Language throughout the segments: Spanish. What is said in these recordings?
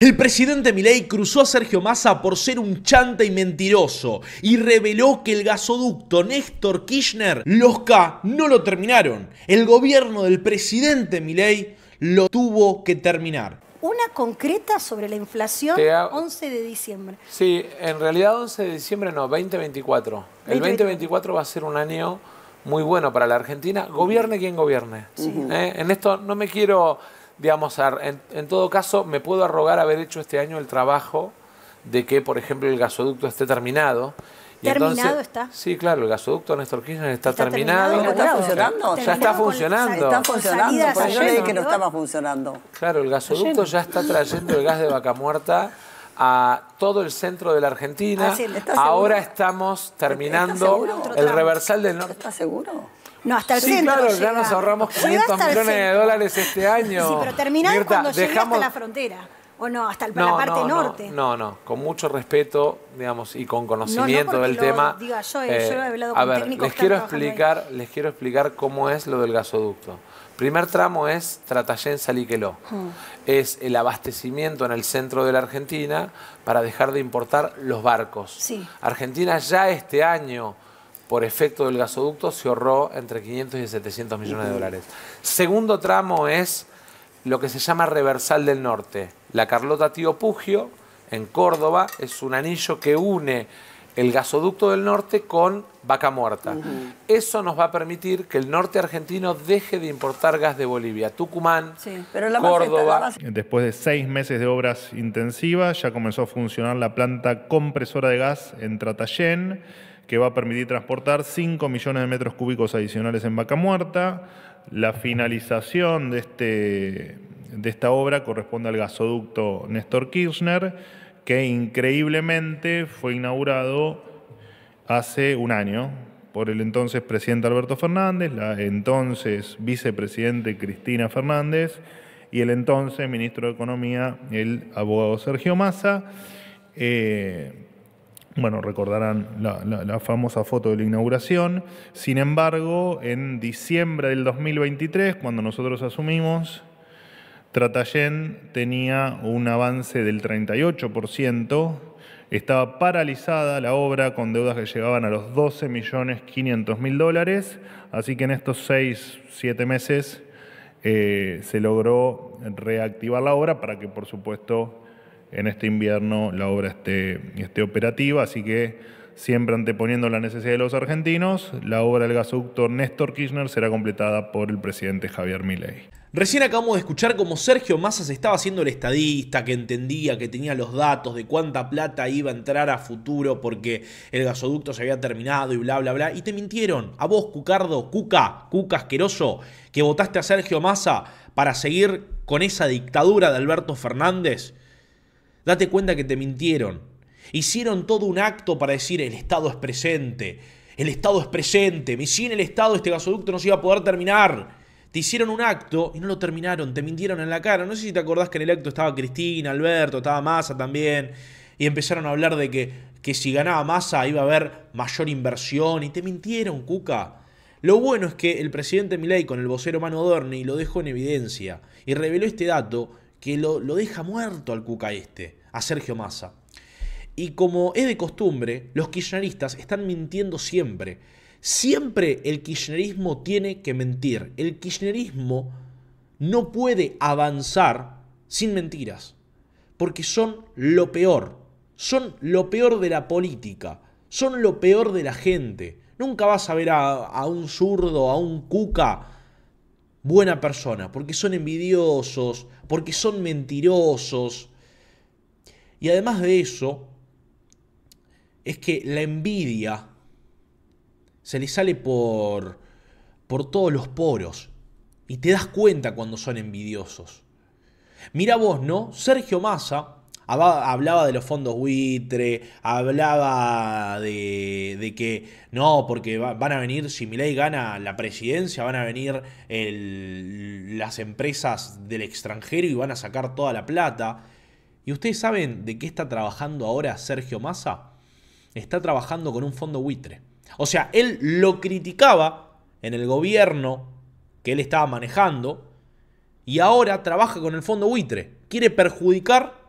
El presidente Milei cruzó a Sergio Massa por ser un chanta y mentiroso y reveló que el gasoducto Néstor Kirchner, los K no lo terminaron. El gobierno del presidente Milei lo tuvo que terminar. Una concreta sobre la inflación 11 de diciembre. Sí, en realidad 11 de diciembre no, 2024. El 2024 va a ser un año muy bueno para la Argentina, gobierne quien gobierne. Eh, en esto no me quiero digamos, en, todo caso, me puedo arrogar haber hecho este año el trabajo de que, por ejemplo, el gasoducto esté terminado. ¿Terminado está? Sí, claro, el gasoducto Néstor Kirchner está, ¿Está terminado. ¿Está funcionando? Ya está funcionando. Está funcionando, yo leí que no estaba funcionando. Claro, el gasoducto ya está trayendo el gas de vaca muerta a todo el centro de la Argentina. Ah, Ahora estamos terminando el reversal del norte. ¿Está seguro? No, hasta el sí, Claro, ya nos ahorramos 500 millones de dólares este año. Sí, pero terminás cuando dejamos... hasta la frontera. O no, hasta el, la parte norte. No, no, con mucho respeto, digamos, y con conocimiento del tema. Diga yo, eh, he eh, hablado con a ver, les quiero explicar, les quiero explicar cómo es lo del gasoducto. Primer tramo es Tratallén Saliqueló. Hmm. Es el abastecimiento en el centro de la Argentina para dejar de importar los barcos. Sí. Argentina ya este año por efecto del gasoducto se ahorró entre 500 y 700 millones de dólares. Segundo tramo es lo que se llama Reversal del Norte. La Carlota Tío Pugio, en Córdoba, es un anillo que une el gasoducto del norte con vaca muerta. Eso nos va a permitir que el norte argentino deje de importar gas de Bolivia, Tucumán, la Córdoba. Después de seis meses de obras intensivas, ya comenzó a funcionar la planta compresora de gas en Tratallén que va a permitir transportar 5 millones de metros cúbicos adicionales en Vaca Muerta. La finalización de, este, de esta obra corresponde al gasoducto Néstor Kirchner, que increíblemente fue inaugurado hace un año por el entonces presidente Alberto Fernández, la entonces vicepresidente Cristina Fernández y el entonces ministro de Economía, el abogado Sergio Massa. Eh, bueno, recordarán la, famosa foto de la inauguración. Sin embargo, en diciembre del 2023, cuando nosotros asumimos, Tratayén tenía un avance del 38%, estaba paralizada la obra con deudas que llegaban a los 12.500.000 millones dólares, así que en estos 6, 7 meses eh, se logró reactivar la obra para que, por supuesto, en este invierno la obra esté, esté operativa, así que siempre anteponiendo la necesidad de los argentinos, la obra del gasoducto Néstor Kirchner será completada por el presidente Javier Milei. Recién acabamos de escuchar cómo Sergio Massa se estaba haciendo el estadista, que entendía, que tenía los datos de cuánta plata iba a entrar a futuro porque el gasoducto se había terminado y bla, bla, bla. Y te mintieron. A vos, Cucardo, Cuca, Cuca asqueroso, que votaste a Sergio Massa para seguir con esa dictadura de Alberto Fernández. Date cuenta que te mintieron. Hicieron todo un acto para decir el Estado es presente. El Estado es presente. Me sin el Estado este gasoducto no se iba a poder terminar. Te hicieron un acto y no lo terminaron. Te mintieron en la cara. No sé si te acordás que en el acto estaba Cristina, Alberto, estaba Massa también. Y empezaron a hablar de que, que si ganaba Massa iba a haber mayor inversión. Y te mintieron, Cuca. Lo bueno es que el presidente Milei con el vocero Mano Dorni lo dejó en evidencia y reveló este dato que lo, lo deja muerto al Cuca este a Sergio Massa. Y como es de costumbre, los kirchneristas están mintiendo siempre. Siempre el kirchnerismo tiene que mentir. El kirchnerismo no puede avanzar sin mentiras, porque son lo peor. Son lo peor de la política, son lo peor de la gente. Nunca vas a ver a, a un zurdo, a un cuca, buena persona, porque son envidiosos, porque son mentirosos, y además de eso, es que la envidia se le sale por, por todos los poros. Y te das cuenta cuando son envidiosos. Mira vos, ¿no? Sergio Massa hablaba de los fondos buitre, hablaba de, de que no, porque van a venir, si Milei gana la presidencia, van a venir las empresas del extranjero y van a sacar toda la plata. ¿Y ustedes saben de qué está trabajando ahora Sergio Massa? Está trabajando con un fondo buitre. O sea, él lo criticaba en el gobierno que él estaba manejando y ahora trabaja con el fondo buitre. Quiere perjudicar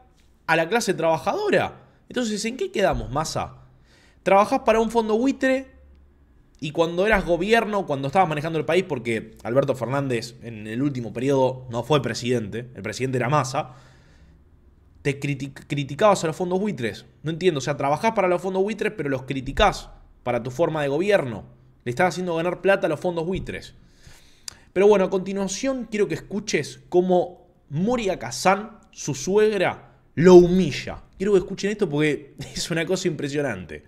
a la clase trabajadora. Entonces, ¿en qué quedamos, Massa? Trabajás para un fondo buitre y cuando eras gobierno, cuando estabas manejando el país, porque Alberto Fernández en el último periodo no fue presidente, el presidente era Massa criticabas a los fondos buitres. No entiendo, o sea, trabajás para los fondos buitres, pero los criticás para tu forma de gobierno. Le estás haciendo ganar plata a los fondos buitres. Pero bueno, a continuación quiero que escuches cómo Moria Kazan, su suegra, lo humilla. Quiero que escuchen esto porque es una cosa impresionante.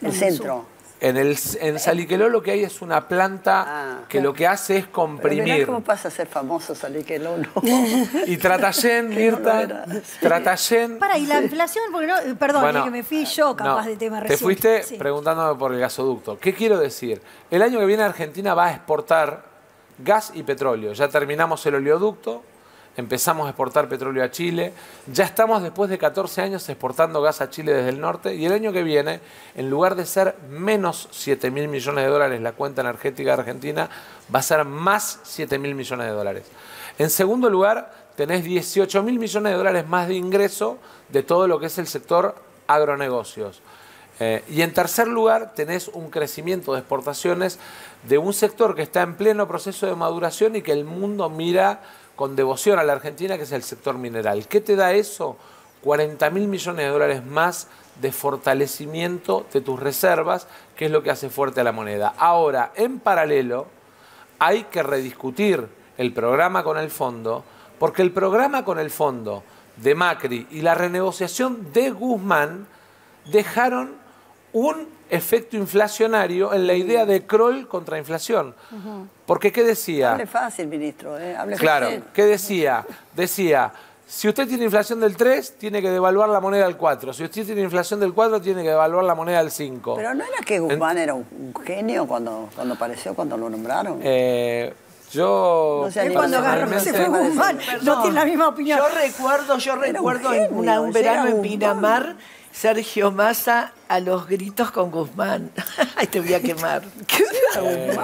El centro en, el, en Saliqueló lo que hay es una planta ah, que lo que hace es comprimir. ¿Cómo pasa a ser famoso Saliqueló? y Tratallén, Mirta, Tratayén. Para, y la inflación, porque no, perdón, es que me fui yo capaz de tema reciente. Te fuiste preguntándome por el gasoducto. ¿Qué quiero decir? El año que viene Argentina va a exportar gas y petróleo. Ya terminamos el oleoducto, empezamos a exportar petróleo a Chile, ya estamos después de 14 años exportando gas a Chile desde el norte y el año que viene, en lugar de ser menos 7 mil millones de dólares la cuenta energética argentina, va a ser más 7 mil millones de dólares. En segundo lugar, tenés 18 mil millones de dólares más de ingreso de todo lo que es el sector agronegocios. Eh, y en tercer lugar, tenés un crecimiento de exportaciones de un sector que está en pleno proceso de maduración y que el mundo mira con devoción a la Argentina, que es el sector mineral. ¿Qué te da eso? 40 mil millones de dólares más de fortalecimiento de tus reservas, que es lo que hace fuerte a la moneda. Ahora, en paralelo, hay que rediscutir el programa con el fondo, porque el programa con el fondo de Macri y la renegociación de Guzmán dejaron un efecto inflacionario en la idea de Kroll contra inflación. Porque ¿qué decía? Hable fácil, ministro. Eh. Hable claro, ¿qué decía? Decía, si usted tiene inflación del 3, tiene que devaluar la moneda al 4. Si usted tiene inflación del 4, tiene que devaluar la moneda al 5. Pero no era que Guzmán era un genio cuando, cuando apareció, cuando lo nombraron. Eh, yo. No cuando agarró se fue Guzmán, no tiene la misma opinión. Yo recuerdo, yo recuerdo un, verano en Pinamar. Sergio Massa a los gritos con Guzmán. Ahí te voy a quemar. ¿Qué eh,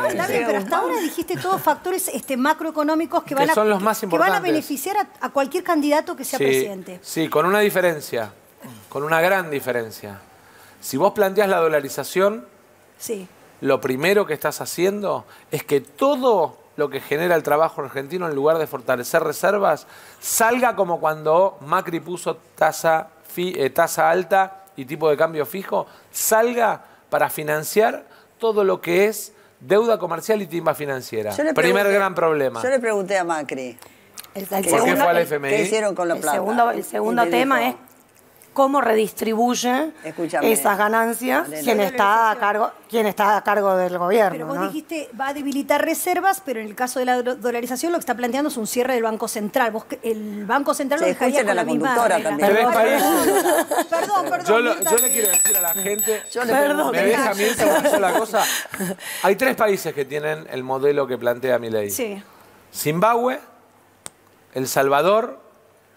pero hasta ahora dijiste todos factores este, macroeconómicos que, van, a, beneficiar a, cualquier candidato que sea presidente. Sí, con una diferencia, con una gran diferencia. Si vos planteas la dolarización, sí. lo primero que estás haciendo es que todo lo que genera el trabajo argentino, en lugar de fortalecer reservas, salga como cuando Macri puso tasa eh, tasa alta y tipo de cambio fijo, salga para financiar todo lo que es deuda comercial y timba financiera. Primer gran problema. Yo le pregunté a Macri. ¿Por qué fue FMI? hicieron con la plata? El segundo, tema es cómo redistribuye esas ganancias quién quien está a cargo está a cargo del gobierno. Pero vos dijiste va a debilitar reservas, pero en el caso de la dolarización lo que está planteando es un cierre del Banco Central. el Banco Central lo dejaría con la, misma Perdón, perdón, Yo, le quiero decir a la gente, perdón, me deja la cosa. Hay tres países que tienen el modelo que plantea mi ley. Sí. Zimbabue, El Salvador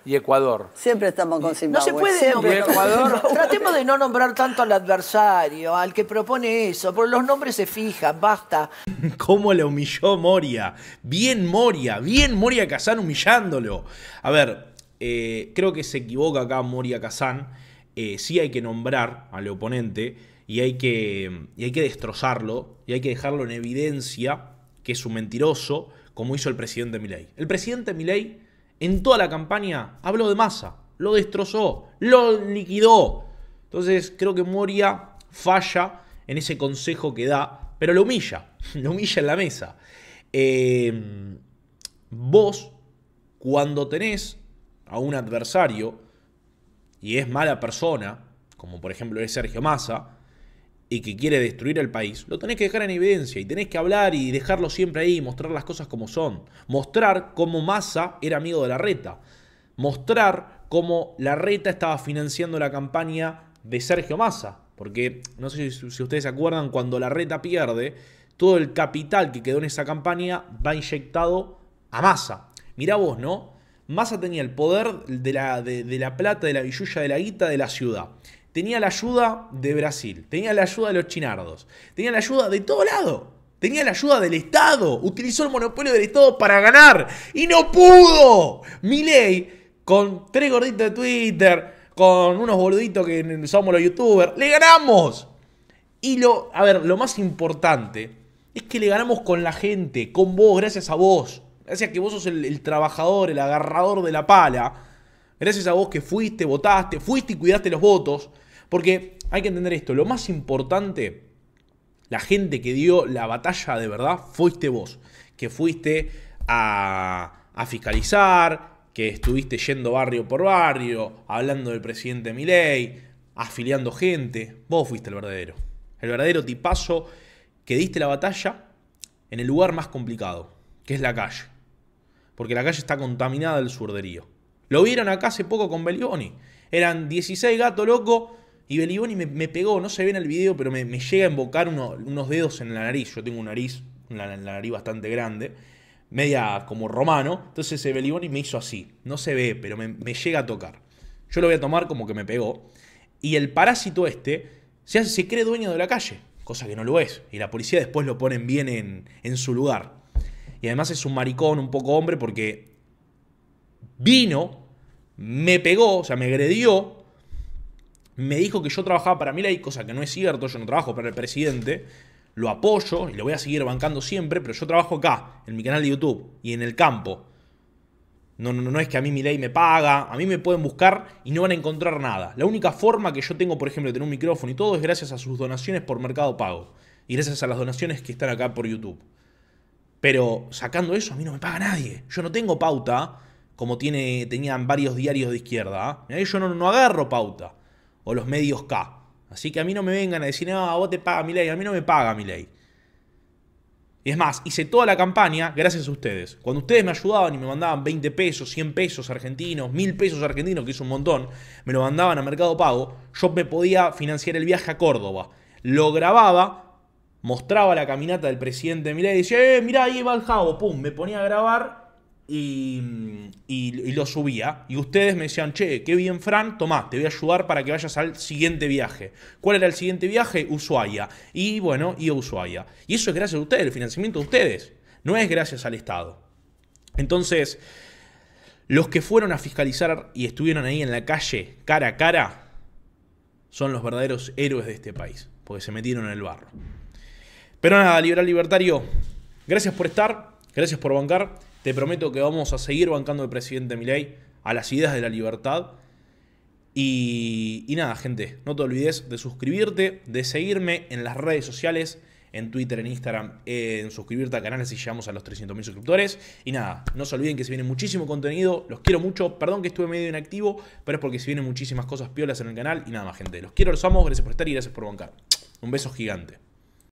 y Ecuador. Siempre estamos con Zimbabue. No se puede Tratemos de no nombrar tanto al adversario, al que propone eso, porque los nombres se fijan, basta. ¿Cómo le humilló Moria? Bien Moria, bien Moria Kazán humillándolo. A ver, eh, creo que se equivoca acá Moria Kazán. Eh, sí hay que nombrar al oponente y hay, que, y hay que destrozarlo y hay que dejarlo en evidencia que es un mentiroso, como hizo el presidente Milei. El presidente Milei en toda la campaña habló de Massa, lo destrozó, lo liquidó. Entonces creo que Moria falla en ese consejo que da, pero lo humilla, lo humilla en la mesa. Eh, vos, cuando tenés a un adversario y es mala persona, como por ejemplo es Sergio Massa, y que quiere destruir el país, lo tenés que dejar en evidencia y tenés que hablar y dejarlo siempre ahí y mostrar las cosas como son. Mostrar cómo Massa era amigo de la reta. Mostrar cómo la reta estaba financiando la campaña de Sergio Massa. Porque no sé si, ustedes se acuerdan, cuando la reta pierde, todo el capital que quedó en esa campaña va inyectado a Massa. Mirá vos, ¿no? Massa tenía el poder de la, de, la plata, de la billulla, de la guita de la ciudad. Tenía la ayuda de Brasil, tenía la ayuda de los chinardos, tenía la ayuda de todo lado. Tenía la ayuda del Estado, utilizó el monopolio del Estado para ganar y no pudo. ley, con tres gorditos de Twitter, con unos gorditos que somos los youtubers, le ganamos. Y lo, a ver, lo más importante es que le ganamos con la gente, con vos, gracias a vos. Gracias a que vos sos el trabajador, el agarrador de la pala Gracias a vos que fuiste, votaste, fuiste y cuidaste los votos. Porque hay que entender esto, lo más importante, la gente que dio la batalla de verdad, fuiste vos. Que fuiste a, fiscalizar, que estuviste yendo barrio por barrio, hablando del presidente Milei, afiliando gente. Vos fuiste el verdadero. El verdadero tipazo que diste la batalla en el lugar más complicado, que es la calle. Porque la calle está contaminada del surderío. Lo vieron acá hace poco con Belioni. Eran 16 gatos, loco y Belioni me, me, pegó, no se ve en el video, pero me, llega a embocar unos dedos en la nariz. Yo tengo una nariz, nariz bastante grande, media como romano. Entonces ese eh, me hizo así. No se ve, pero me, llega a tocar. Yo lo voy a tomar como que me pegó. Y el parásito este se, se cree dueño de la calle, cosa que no lo es. Y la policía después lo ponen bien en, en su lugar. Y además es un maricón, un poco hombre, porque vino, me pegó, o sea, me agredió, me dijo que yo trabajaba para ley, cosa que no es cierto, yo no trabajo para el presidente, lo apoyo y lo voy a seguir bancando siempre, pero yo trabajo acá, en mi canal de YouTube y en el campo. No, no, no es que a mí mi ley me paga, a mí me pueden buscar y no van a encontrar nada. La única forma que yo tengo, por ejemplo, de tener un micrófono y todo es gracias a sus donaciones por Mercado Pago y gracias a las donaciones que están acá por YouTube. Pero sacando eso, a mí no me paga nadie. Yo no tengo pauta como tiene, tenían varios diarios de izquierda. ¿ah? Yo no, no, agarro pauta. O los medios K. Así que a mí no me vengan a decir, no, vos te paga mi ley, a mí no me paga mi ley. Es más, hice toda la campaña gracias a ustedes. Cuando ustedes me ayudaban y me mandaban 20 pesos, 100 pesos argentinos, 1000 pesos argentinos, que es un montón, me lo mandaban a Mercado Pago, yo me podía financiar el viaje a Córdoba. Lo grababa, mostraba la caminata del presidente Milei y decía, eh, mirá, ahí va el jabo, pum, me ponía a grabar y, lo subía. Y ustedes me decían, che, qué bien, Fran, tomá, te voy a ayudar para que vayas al siguiente viaje. ¿Cuál era el siguiente viaje? Ushuaia. Y bueno, iba a Ushuaia. Y eso es gracias a ustedes, el financiamiento de ustedes. No es gracias al Estado. Entonces, los que fueron a fiscalizar y estuvieron ahí en la calle, cara a cara, son los verdaderos héroes de este país, porque se metieron en el barro. Pero nada, liberal libertario, gracias por estar, gracias por bancar. Te prometo que vamos a seguir bancando al presidente Milei, a las ideas de la libertad. Y, nada, gente, no te olvides de suscribirte, de seguirme en las redes sociales, en Twitter, en Instagram, eh, en suscribirte al canal, si llegamos a los 300.000 suscriptores. Y nada, no se olviden que se viene muchísimo contenido, los quiero mucho, perdón que estuve medio inactivo, pero es porque se vienen muchísimas cosas piolas en el canal. Y nada más, gente, los quiero, los amo, gracias por estar y gracias por bancar. Un beso gigante.